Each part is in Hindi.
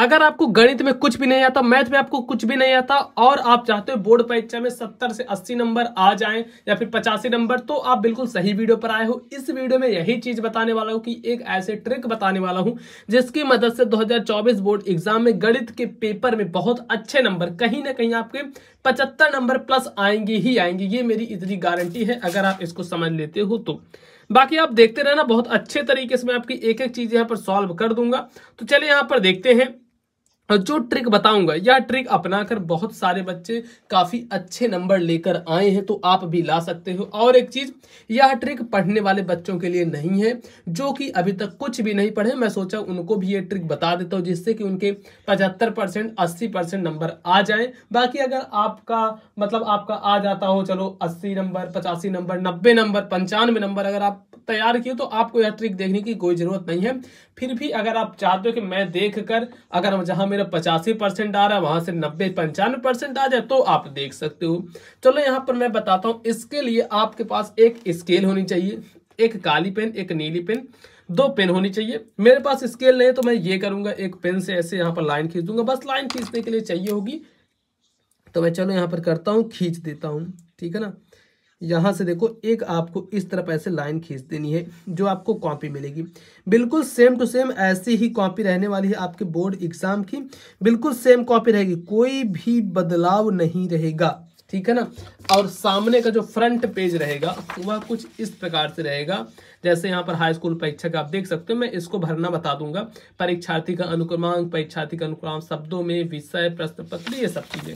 अगर आपको गणित में कुछ भी नहीं आता मैथ में आपको कुछ भी नहीं आता और आप चाहते हो बोर्ड परीक्षा में 70 से 80 नंबर आ जाएं या फिर पचासी नंबर तो आप बिल्कुल सही वीडियो पर आए हो इस वीडियो में यही चीज बताने वाला हूँ कि एक ऐसे ट्रिक बताने वाला हूँ जिसकी मदद से 2024 बोर्ड एग्जाम में गणित के पेपर में बहुत अच्छे नंबर कहीं ना कहीं आपके पचहत्तर नंबर प्लस आएंगे ही आएंगे ये मेरी इतनी गारंटी है अगर आप इसको समझ लेते हो तो बाकी आप देखते रहना बहुत अच्छे तरीके से मैं आपकी एक एक चीज यहाँ पर सॉल्व कर दूंगा तो चलिए यहाँ पर देखते हैं और जो ट्रिक बताऊंगा यह ट्रिक अपनाकर बहुत सारे बच्चे काफ़ी अच्छे नंबर लेकर आए हैं तो आप भी ला सकते हो और एक चीज़ यह ट्रिक पढ़ने वाले बच्चों के लिए नहीं है जो कि अभी तक कुछ भी नहीं पढ़े मैं सोचा उनको भी ये ट्रिक बता देता हूँ जिससे कि उनके पचहत्तर परसेंट अस्सी परसेंट नंबर आ जाए बाकी अगर आपका मतलब आपका आ जाता हो चलो अस्सी नंबर पचासी नंबर नब्बे नंबर पंचानवे नंबर अगर आप तैयार किए तो आपको यह ट्रिक देखने की कोई ज़रूरत नहीं है फिर भी अगर आप चाहते हो कि मैं देख कर अगर जहाँ मेरे मेरा पचासी परसेंट आ रहा है वहां से नब्बे पंचानवे परसेंट आ जाए तो आप देख सकते हो चलो यहाँ पर मैं बताता हूँ इसके लिए आपके पास एक स्केल होनी चाहिए एक काली पेन एक नीली पेन दो पेन होनी चाहिए मेरे पास स्केल नहीं है तो मैं ये करूंगा एक पेन से ऐसे यहाँ पर लाइन खींच दूंगा बस लाइन खींचने के लिए चाहिए होगी तो मैं चलो यहाँ पर करता हूँ खींच देता हूँ ठीक है ना यहाँ से देखो एक आपको इस तरफ ऐसे लाइन खींच देनी है जो आपको कॉपी मिलेगी बिल्कुल सेम टू सेम ऐसी ही कॉपी रहने वाली है आपके बोर्ड एग्जाम की बिल्कुल सेम कॉपी रहेगी कोई भी बदलाव नहीं रहेगा ठीक है ना और सामने का जो फ्रंट पेज रहेगा वह कुछ इस प्रकार से रहेगा जैसे यहाँ पर हाई स्कूल परीक्षा का आप देख सकते हो मैं इसको भरना बता दूंगा परीक्षार्थी का अनुक्रमांक परीक्षार्थी का अनुक्रमांक शब्दों में विषय प्रश्न पत्र ये सब चीज़ें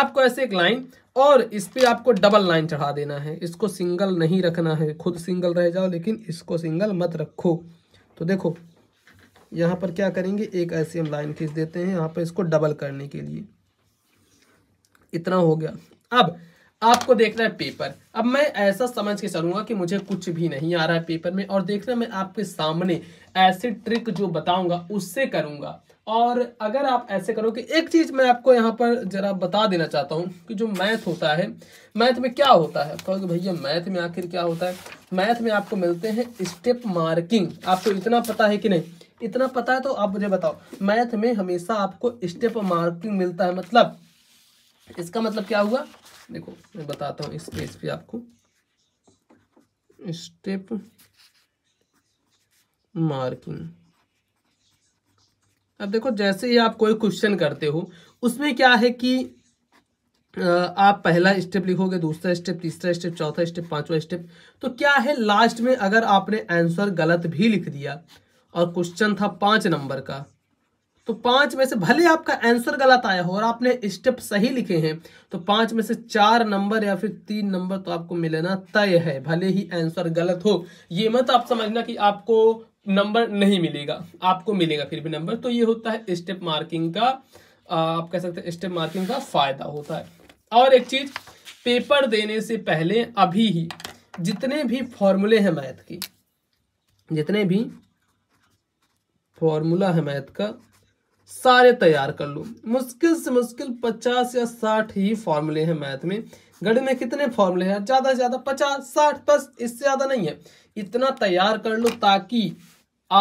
आपको ऐसे एक लाइन और इस पर आपको डबल लाइन चढ़ा देना है इसको सिंगल नहीं रखना है खुद सिंगल रह जाओ लेकिन इसको सिंगल मत रखो तो देखो यहाँ पर क्या करेंगे एक ऐसी हम लाइन खींच देते हैं यहाँ पर इसको डबल करने के लिए इतना हो गया अब आपको देखना है पेपर अब मैं ऐसा समझ के चलूंगा कि मुझे कुछ भी नहीं आ रहा है पेपर में और देखना मैं आपके सामने ऐसे ट्रिक जो बताऊंगा उससे करूंगा और अगर आप ऐसे करो कि एक चीज़ मैं आपको यहाँ पर जरा बता देना चाहता हूँ कि जो मैथ होता है मैथ में क्या होता है कहोगे तो भैया मैथ में आखिर क्या होता है मैथ में आपको मिलते हैं स्टेप मार्किंग आपको इतना पता है कि नहीं इतना पता है तो आप मुझे बताओ मैथ में हमेशा आपको स्टेप मार्किंग मिलता है मतलब इसका मतलब क्या हुआ देखो मैं बताता हूँ इस पेज पे आपको स्टेप मार्किंग अब देखो जैसे ही आप कोई क्वेश्चन करते हो उसमें क्या है कि आप पहला स्टेप लिखोगे दूसरा स्टेप तीसरा स्टेप चौथा स्टेप पांचवा स्टेप तो क्या है लास्ट में अगर आपने आंसर गलत भी लिख दिया और क्वेश्चन था पांच नंबर का तो पांच में से भले आपका आंसर गलत आया हो और आपने स्टेप सही लिखे हैं तो पांच में से चार नंबर या फिर तीन नंबर तो आपको मिलना तय है भले ही आंसर गलत हो ये मत आप समझना कि आपको नंबर नहीं मिलेगा आपको मिलेगा फिर भी नंबर तो ये होता है स्टेप मार्किंग का आप कह सकते हैं स्टेप मार्किंग का फायदा होता है और एक चीज पेपर देने से पहले अभी ही जितने भी फॉर्मूले हैं मैथ के जितने भी फॉर्मूला है मैथ का सारे तैयार कर लूँ मुश्किल से मुश्किल पचास या साठ ही फॉर्मूले हैं मैथ में गणित में कितने फॉर्मूले हैं ज़्यादा से ज़्यादा पचास साठ बस इससे ज़्यादा नहीं है इतना तैयार कर लो ताकि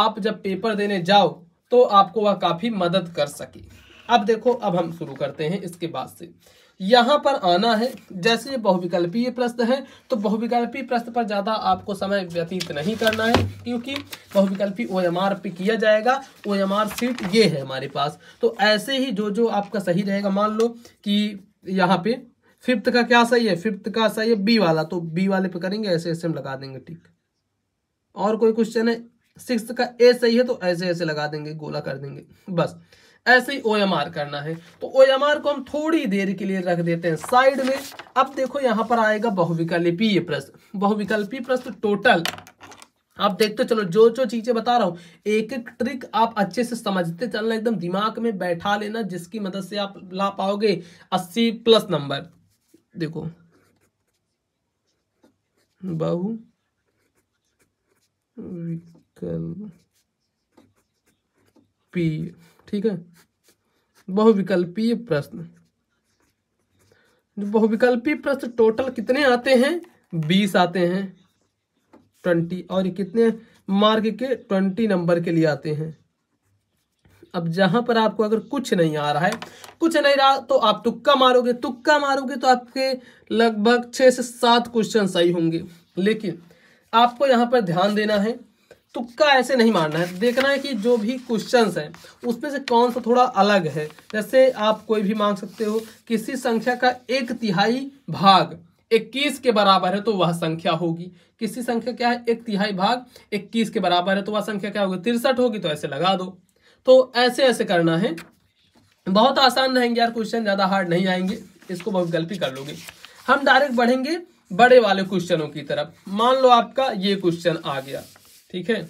आप जब पेपर देने जाओ तो आपको वह काफ़ी मदद कर सके अब देखो अब हम शुरू करते हैं इसके बाद से यहाँ पर आना है जैसे ये बहुविकल्पीय प्रश्न है तो बहुविकल्पी प्रश्न पर ज़्यादा आपको समय व्यतीत नहीं करना है क्योंकि बहुविकल्पी ओ एम आर पे किया जाएगा ओ एम आर सीट ये है हमारे पास तो ऐसे ही जो जो आपका सही रहेगा मान लो कि यहाँ पे फिफ्थ का क्या सही है फिफ्थ का सही है बी वाला तो बी वाले पे करेंगे ऐसे ऐसे हम लगा देंगे टिक और कोई क्वेश्चन है सिक्स का ए सही है तो ऐसे ऐसे लगा देंगे गोला कर देंगे बस ऐसे ही ओ करना है तो ओ को हम थोड़ी देर के लिए रख देते हैं साइड में अब देखो यहाँ पर आएगा बहुविकल्पीय प्रश्न बहुविकल्पी प्रश्न टोटल आप देखते चलो जो जो चीजें बता रहा हूं एक एक ट्रिक आप अच्छे से समझते चलना एकदम दिमाग में बैठा लेना जिसकी मदद से आप ला पाओगे अस्सी प्लस नंबर देखो बहु विकल्पी ठीक है बहुविकल्पीय प्रश्न बहुविकल्पी प्रश्न टोटल कितने आते हैं बीस आते हैं ट्वेंटी और ये कितने मार्क के ट्वेंटी नंबर के लिए आते हैं अब जहां पर आपको अगर कुछ नहीं आ रहा है कुछ नहीं रहा तो आप तुक्का मारोगे तुक्का मारोगे तो आपके लगभग छह से सात क्वेश्चन सही होंगे लेकिन आपको यहां पर ध्यान देना है तुक्का ऐसे नहीं मारना है देखना है कि जो भी क्वेश्चन हैं उसमें से कौन सा थोड़ा अलग है जैसे आप कोई भी मांग सकते हो किसी संख्या का एक तिहाई भाग इक्कीस के बराबर है तो वह संख्या होगी किसी संख्या क्या है एक तिहाई भाग इक्कीस के बराबर है तो वह संख्या क्या होगी तिरसठ होगी तो ऐसे लगा दो तो ऐसे ऐसे करना है बहुत आसान रहेंगे यार क्वेश्चन ज़्यादा हार्ड नहीं आएंगे इसको बहुत गलती कर लोगे हम डायरेक्ट बढ़ेंगे बड़े वाले क्वेश्चनों की तरफ मान लो आपका ये क्वेश्चन आ गया ठीक है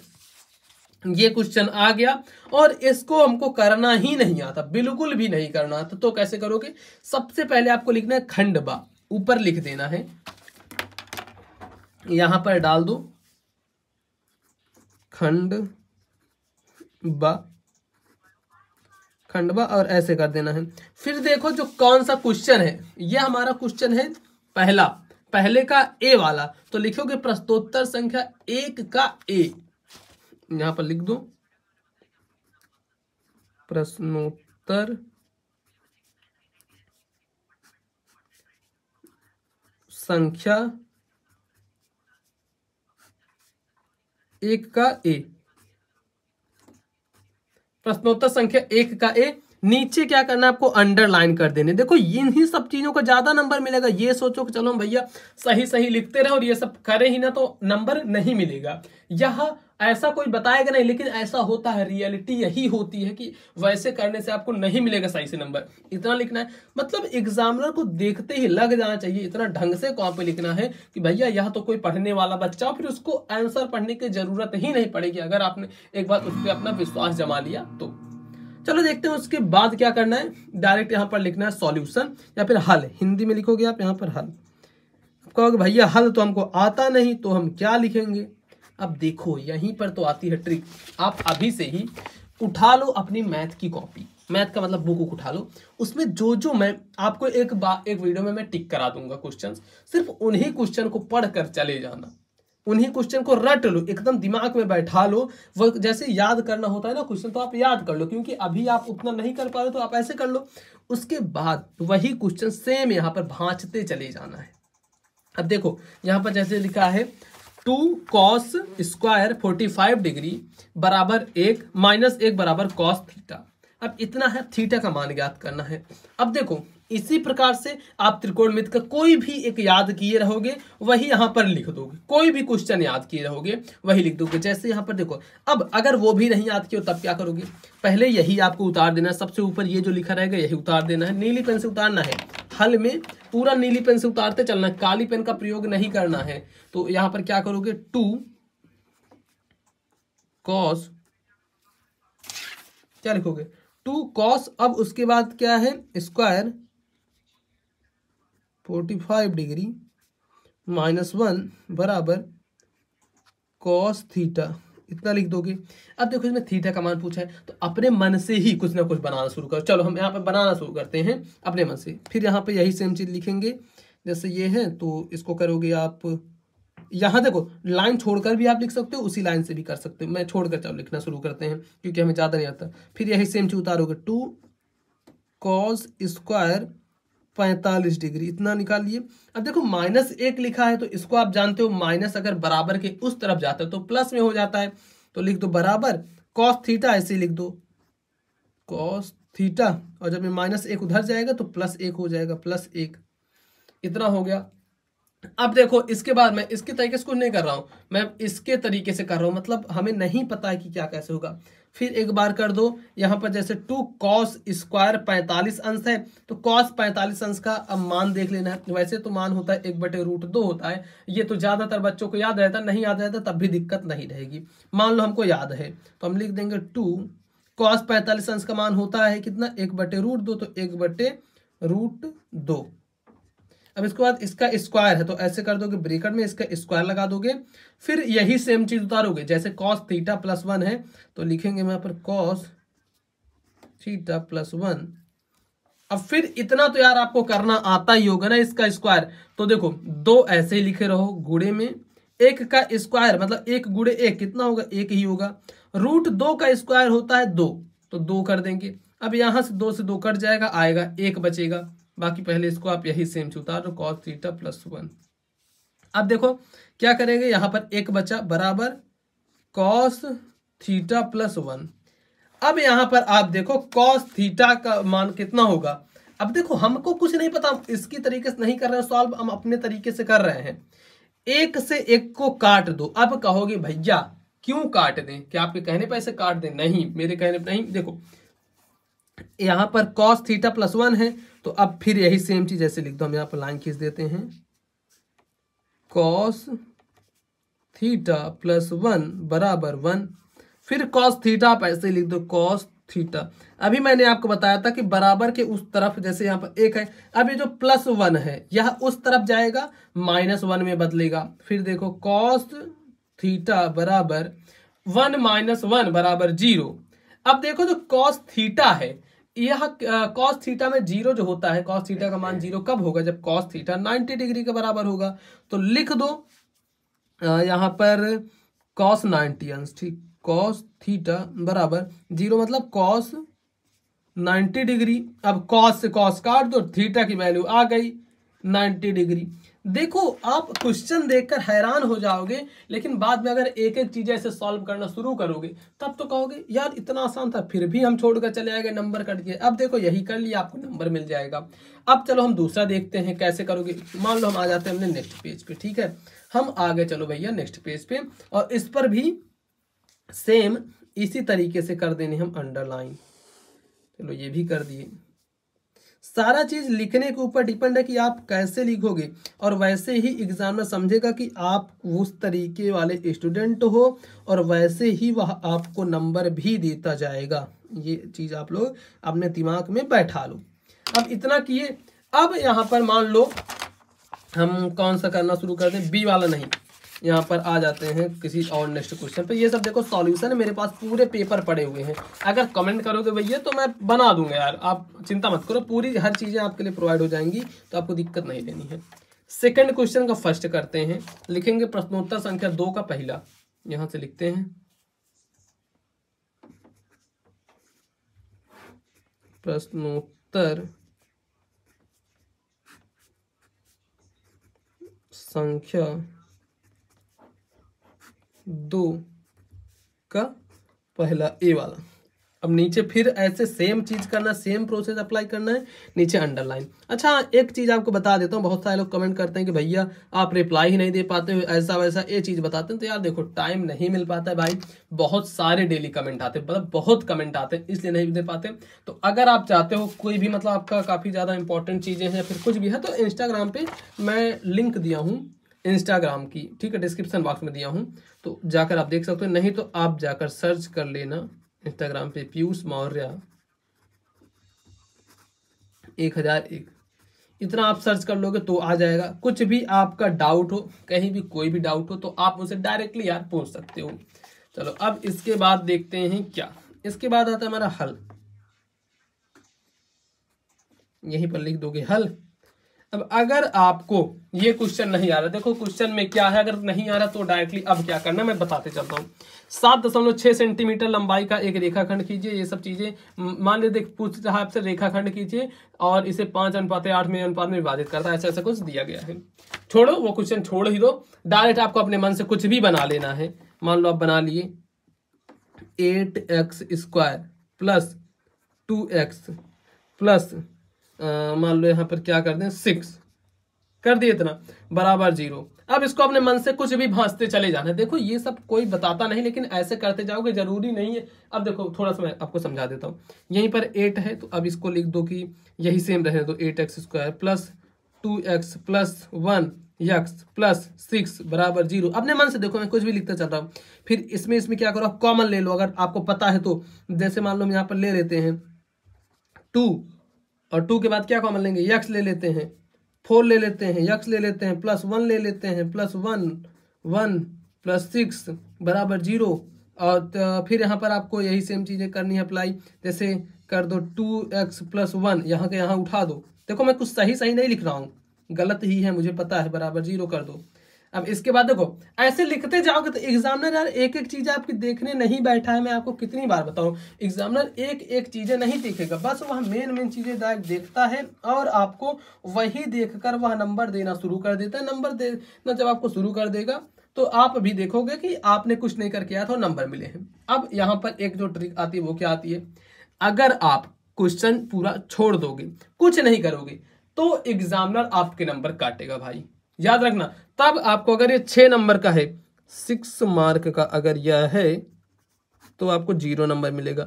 ये क्वेश्चन आ गया और इसको हमको करना ही नहीं आता बिल्कुल भी नहीं करना आता तो कैसे करोगे सबसे पहले आपको लिखना है खंडबा ऊपर लिख देना है यहां पर डाल दो खंड बा बा और ऐसे कर देना है फिर देखो जो कौन सा क्वेश्चन है यह हमारा क्वेश्चन है पहला पहले का ए वाला तो लिखोगे प्रश्नोत्तर संख्या एक का ए यहां पर लिख दो प्रश्नोत्तर संख्या एक का ए प्रश्नोत्तर संख्या एक का ए नीचे क्या करना है आपको अंडरलाइन कर देने देखो इन्हीं सब चीजों का ज्यादा नंबर मिलेगा ये सोचो कि चलो भैया सही सही लिखते रहे और ये सब करे ही ना तो नंबर नहीं मिलेगा यह ऐसा कोई बताएगा नहीं लेकिन ऐसा होता है रियलिटी यही होती है कि वैसे करने से आपको नहीं मिलेगा सही से नंबर इतना लिखना है मतलब एग्जामिनर को देखते ही लग जाना चाहिए इतना ढंग से कॉपी लिखना है कि भैया यह तो कोई पढ़ने वाला बच्चा फिर उसको आंसर पढ़ने की जरूरत ही नहीं पड़ेगी अगर आपने एक बार उस पर अपना विश्वास जमा लिया तो चलो देखते हैं उसके बाद क्या करना है डायरेक्ट यहाँ पर लिखना है सॉल्यूशन या फिर हल हिंदी में लिखोगे आप यहाँ पर हल आप कहोगे भैया हल तो हमको आता नहीं तो हम क्या लिखेंगे अब देखो यहीं पर तो आती है ट्रिक आप अभी से ही उठा लो अपनी मैथ की कॉपी मैथ का मतलब बुक उठा लो उसमें जो जो मैं आपको एक बार एक वीडियो में मैं टिक करा दूंगा क्वेश्चन सिर्फ उन्हीं क्वेश्चन को पढ़ चले जाना उन्हीं क्वेश्चन को रट लो एकदम दिमाग में बैठा लो वो जैसे याद करना होता है ना क्वेश्चन तो आप याद कर लो क्योंकि अभी आप उतना नहीं कर पा रहे तो आप ऐसे कर लो उसके बाद वही क्वेश्चन सेम यहाँ पर भाँचते चले जाना है अब देखो यहाँ पर जैसे लिखा है two cos square forty five degree बराबर एक माइनस एक बराबर कॉस थीटा अब इतना है थीटा का मान ज्ञात करना है अब देखो इसी प्रकार से आप त्रिकोणमित का कोई भी एक याद किए रहोगे वही यहां पर लिख दोगे कोई भी क्वेश्चन याद किए रहोगे वही लिख दोगे जैसे यहां पर देखो अब अगर वो भी नहीं याद किए तब क्या करोगे पहले यही आपको उतार देना सबसे ऊपर ये जो लिखा रहेगा यही उतार देना है नीली पेन से उतारना है हल में पूरा नीली पेन से उतारते चलना काली पेन का प्रयोग नहीं करना है तो यहां पर क्या करोगे टू कॉस क्या लिखोगे टू कॉस अब उसके बाद क्या है square forty five degree minus one बराबर कॉस थीटा इतना लिख दोगे अब देखो इसमें थीटा का मान पूछा है तो अपने मन से ही कुछ ना कुछ बनाना शुरू करो चलो हम यहाँ पर बनाना शुरू करते हैं अपने मन से फिर यहाँ पे यही सेम चीज़ लिखेंगे जैसे ये है तो इसको करोगे आप यहाँ देखो लाइन छोड़कर भी आप लिख सकते हो उसी लाइन से भी कर सकते हो मैं छोड़कर चलो लिखना शुरू करते हैं क्योंकि हमें ज़्यादा नहीं आता फिर यही सेम चीज़ उतारोगे टू कॉस स्क्वायर पैंतालीस डिग्री इतना निकालिए अब देखो माइनस एक लिखा है तो इसको आप जानते हो माइनस अगर बराबर के उस तरफ जाता है तो प्लस में हो जाता है तो लिख दो बराबर कॉस थीटा ऐसे लिख दो कॉस थीटा और जब ये माइनस एक उधर जाएगा तो प्लस एक हो जाएगा प्लस एक इतना हो गया अब देखो इसके बाद मैं इसके तरीके से कुछ नहीं कर रहा हूँ मैं इसके तरीके से कर रहा हूँ मतलब हमें नहीं पता है कि क्या कैसे होगा फिर एक बार कर दो यहाँ पर जैसे टू कॉस स्क्वायर पैंतालीस अंश है तो कॉस पैंतालीस अंश का अब मान देख लेना है वैसे तो मान होता है एक बटे रूट दो होता है ये तो ज़्यादातर बच्चों को याद रहता नहीं याद रहता तब भी दिक्कत नहीं रहेगी मान लो हमको याद है तो हम लिख देंगे टू कॉस पैंतालीस अंश का मान होता है कितना एक बटे रूट दो तो एक बटे रूट दो अब इसके बाद इसका स्क्वायर है तो ऐसे कर दोगे ब्रेकेट में इसका स्क्वायर लगा दोगे फिर यही सेम चीज उतारोगे जैसे कॉस थीटा प्लस वन है तो लिखेंगे यहाँ पर कॉस थीटा प्लस वन अब फिर इतना तो यार आपको करना आता ही होगा ना इसका स्क्वायर तो देखो दो ऐसे ही लिखे रहो गुड़े में एक का स्क्वायर मतलब एक गुड़े एक कितना होगा एक ही होगा रूट दो का स्क्वायर होता है दो तो दो कर देंगे अब यहां से दो से दो कट जाएगा आएगा एक बचेगा बाकी पहले इसको आप यही सेम से उतारो कॉस थीटा प्लस वन अब देखो क्या करेंगे यहां पर एक बचा बराबर कॉस थीटा प्लस वन अब यहां पर आप देखो कॉस थीटा का मान कितना होगा अब देखो हमको कुछ नहीं पता इसकी तरीके से नहीं कर रहे सॉल्व हम अपने तरीके से कर रहे हैं एक से एक को काट दो अब कहोगे भैया क्यों काट दें क्या आपके कहने पर ऐसे काट दें नहीं मेरे कहने पर नहीं देखो यहां पर कॉस थीटा प्लस वन है तो अब फिर यही सेम चीज ऐसे लिख दो हम यहाँ पर लाइन खींच देते हैं कॉस थीटा प्लस वन बराबर वन फिर कॉस थीटा आप ऐसे लिख दो कॉस थीटा अभी मैंने आपको बताया था कि बराबर के उस तरफ जैसे यहाँ पर एक है अब ये जो प्लस वन है यह उस तरफ जाएगा माइनस वन में बदलेगा फिर देखो कॉस थीटा बराबर वन माइनस वन बराबर जीरो अब देखो जो कॉस थीटा है यह कॉस थीटा में जीरो जो होता है कॉस थीटा का मान जीरो कब होगा जब कॉस थीटा नाइन्टी डिग्री के बराबर होगा तो लिख दो यहां पर कॉस नाइन्टी अंश ठीक कॉस थीटा बराबर जीरो मतलब कॉस नाइन्टी डिग्री अब कॉस से कॉस काट दो थीटा की वैल्यू आ गई नाइन्टी डिग्री देखो आप क्वेश्चन देखकर हैरान हो जाओगे लेकिन बाद में अगर एक एक चीज़ ऐसे सॉल्व करना शुरू करोगे तब तो कहोगे यार इतना आसान था फिर भी हम छोड़कर चले आएंगे नंबर कट गए अब देखो यही कर लिया आपको नंबर मिल जाएगा अब चलो हम दूसरा देखते हैं कैसे करोगे मान लो हम आ जाते हैं हमने नेक्स्ट पेज पे ठीक है हम आगे चलो भैया नेक्स्ट पेज पे और इस पर भी सेम इसी तरीके से कर देने हम अंडरलाइन चलो ये भी कर दिए सारा चीज़ लिखने के ऊपर डिपेंड है कि आप कैसे लिखोगे और वैसे ही एग्ज़ाम में समझेगा कि आप उस तरीके वाले स्टूडेंट हो और वैसे ही वह आपको नंबर भी देता जाएगा ये चीज़ आप लोग अपने दिमाग में बैठा लो अब इतना किए अब यहां पर मान लो हम कौन सा करना शुरू कर दें बी वाला नहीं यहाँ पर आ जाते हैं किसी और नेक्स्ट क्वेश्चन पे ये सब देखो सॉल्यूशन है मेरे पास पूरे पेपर पड़े हुए हैं अगर कमेंट करोगे भैया तो मैं बना दूंगा यार आप चिंता मत करो पूरी हर चीज़ें आपके लिए प्रोवाइड हो जाएंगी तो आपको दिक्कत नहीं लेनी है सेकेंड क्वेश्चन का फर्स्ट करते हैं लिखेंगे प्रश्नोत्तर संख्या दो का पहला यहाँ से लिखते हैं प्रश्नोत्तर संख्या दो का पहला ए वाला अब नीचे फिर ऐसे सेम चीज करना सेम प्रोसेस अप्लाई करना है नीचे अंडरलाइन अच्छा एक चीज आपको बता देता हूँ बहुत सारे लोग कमेंट करते हैं कि भैया आप रिप्लाई ही नहीं दे पाते हो ऐसा वैसा ये चीज बताते हैं तो यार देखो टाइम नहीं मिल पाता है भाई बहुत सारे डेली कमेंट आते मतलब बहुत कमेंट आते हैं इसलिए नहीं दे पाते तो अगर आप चाहते हो कोई भी मतलब आपका काफी ज्यादा इंपॉर्टेंट चीजें हैं फिर कुछ भी है तो इंस्टाग्राम पे मैं लिंक दिया हूँ इंस्टाग्राम की ठीक है डिस्क्रिप्शन बॉक्स में दिया हूँ तो जाकर आप देख सकते हो नहीं तो आप जाकर सर्च कर लेना इंस्टाग्राम पे पीयूष मौर्य एक हज़ार एक इतना आप सर्च कर लोगे तो आ जाएगा कुछ भी आपका डाउट हो कहीं भी कोई भी डाउट हो तो आप उसे डायरेक्टली यार पूछ सकते हो चलो अब इसके बाद देखते हैं क्या इसके बाद आता है हमारा हल यहीं पर लिख दोगे हल अब अगर आपको ये क्वेश्चन नहीं आ रहा देखो क्वेश्चन में क्या है अगर नहीं आ रहा तो डायरेक्टली अब क्या करना मैं बताते चलता हूँ सात दशमलव छह सेंटीमीटर लंबाई का एक रेखाखंड कीजिए ये सब चीज़ें मान ली देख पूछ रहा आपसे रेखाखंड कीजिए और इसे पांच अनुपात आठ में अनुपात में विभाजित करता है ऐसा ऐसा कुछ दिया गया है छोड़ो वो क्वेश्चन छोड़ ही दो डायरेक्ट आपको अपने मन से कुछ भी बना लेना है मान लो आप बना लिए eight x square plus two x plus मान लो यहाँ पर क्या कर दें सिक्स कर दिए इतना बराबर जीरो अब इसको अपने मन से कुछ भी भांसते चले जाना देखो ये सब कोई बताता नहीं लेकिन ऐसे करते जाओगे जरूरी नहीं है अब देखो थोड़ा सा मैं आपको समझा देता हूँ यहीं पर एट है तो अब इसको लिख दो कि यही सेम रहे दो eight x square plus two x plus one x plus six बराबर जीरो अपने मन से देखो मैं कुछ भी लिखता चाहता हूँ फिर इसमें इसमें क्या करो कॉमन ले लो अगर आपको पता है तो जैसे मान लो हम यहाँ पर ले लेते हैं टू और टू के बाद क्या कॉमन लेंगे यक्स ले लेते हैं फोर ले लेते हैं यक्स ले लेते हैं प्लस वन ले लेते हैं plus one one plus six बराबर जीरो और फिर यहाँ पर आपको यही सेम चीज़ें करनी है अप्लाई जैसे कर दो टू एक्स प्लस वन यहाँ के यहाँ उठा दो देखो मैं कुछ सही सही नहीं लिख रहा हूँ गलत ही है मुझे पता है बराबर जीरो कर दो अब इसके बाद देखो ऐसे लिखते जाओगे तो एग्जामिनर यार एक एक चीज़ आपकी देखने नहीं बैठा है मैं आपको कितनी बार बताऊं एग्जामिनर एक एक चीज़ें नहीं देखेगा बस वह मेन मेन चीज़ें डायरेक्ट देखता है और आपको वही देखकर वह नंबर देना शुरू कर देता है नंबर देना जब आपको शुरू कर देगा तो आप भी देखोगे कि आपने कुछ नहीं करके आया तो नंबर मिले हैं अब यहाँ पर एक जो ट्रिक आती है वो क्या आती है अगर आप क्वेश्चन पूरा छोड़ दोगे कुछ नहीं करोगे तो एग्जामिनर आपके नंबर काटेगा भाई याद रखना तब आपको अगर ये छह नंबर का है सिक्स मार्क का अगर यह है तो आपको जीरो नंबर मिलेगा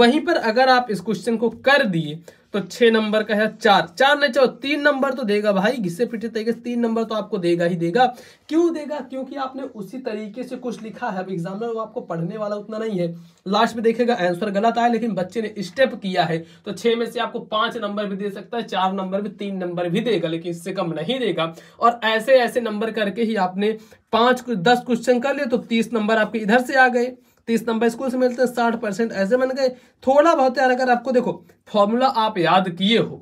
वहीं पर अगर आप इस क्वेश्चन को कर दिए तो छह नंबर का है चार चार नहीं चलो तीन नंबर तो देगा भाई घिससे पीटे तरीके से तीन नंबर तो आपको देगा ही देगा क्यों देगा क्योंकि आपने उसी तरीके से कुछ लिखा है अब एग्जामिनर वो आपको पढ़ने वाला उतना नहीं है लास्ट में देखेगा आंसर गलत आया लेकिन बच्चे ने स्टेप किया है तो छह में से आपको पांच नंबर भी दे सकता है चार नंबर भी तीन नंबर भी देगा लेकिन इससे कम नहीं देगा और ऐसे ऐसे नंबर करके ही आपने पांच दस क्वेश्चन कर लिए तो तीस नंबर आपके इधर से आ गए तीस नंबर स्कूल से मिलते हैं साठ परसेंट ऐसे बन गए थोड़ा बहुत यार अगर आपको देखो फॉर्मूला आप याद किए हो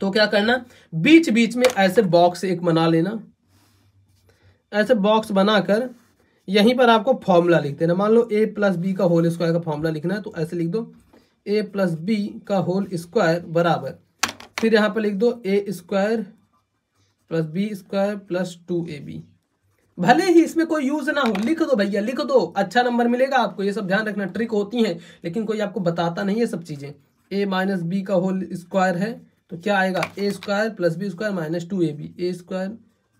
तो क्या करना बीच बीच में ऐसे बॉक्स एक बना लेना ऐसे बॉक्स बनाकर यहीं पर आपको फॉर्मूला लिख देना मान लो ए प्लस बी का होल स्क्वायर का फॉर्मूला लिखना है तो ऐसे लिख दो ए प्लस बी का होल स्क्वायर बराबर फिर यहाँ पर लिख दो A square plus B square plus two A B भले ही इसमें कोई यूज ना हो लिख दो भैया लिख दो अच्छा नंबर मिलेगा आपको ये सब ध्यान रखना ट्रिक होती है लेकिन कोई आपको बताता नहीं है सब चीज़ें ए माइनस बी का होल स्क्वायर है तो क्या आएगा A square plus B square minus two A B A square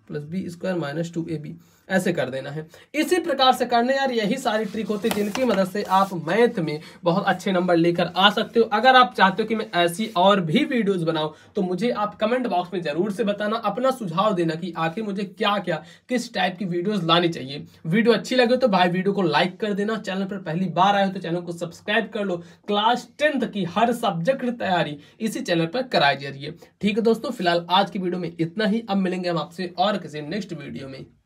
plus B square minus two A B ऐसे कर देना है इसी प्रकार से करने यार यही सारी ट्रिक होती है जिनकी मदद से आप मैथ में बहुत अच्छे नंबर लेकर आ सकते हो अगर आप चाहते हो कि मैं ऐसी और भी वीडियोस बनाऊं तो मुझे आप कमेंट बॉक्स में जरूर से बताना अपना सुझाव देना कि आखिर मुझे क्या क्या किस टाइप की वीडियोस लानी चाहिए वीडियो अच्छी लगे तो भाई वीडियो को लाइक कर देना चैनल पर पहली बार आए हो तो चैनल को सब्सक्राइब कर लो क्लास टेंथ की हर सब्जेक्ट तैयारी इसी चैनल पर कराई जा रही है ठीक है दोस्तों फिलहाल आज की वीडियो में इतना ही अब मिलेंगे हम आपसे और किसी नेक्स्ट वीडियो में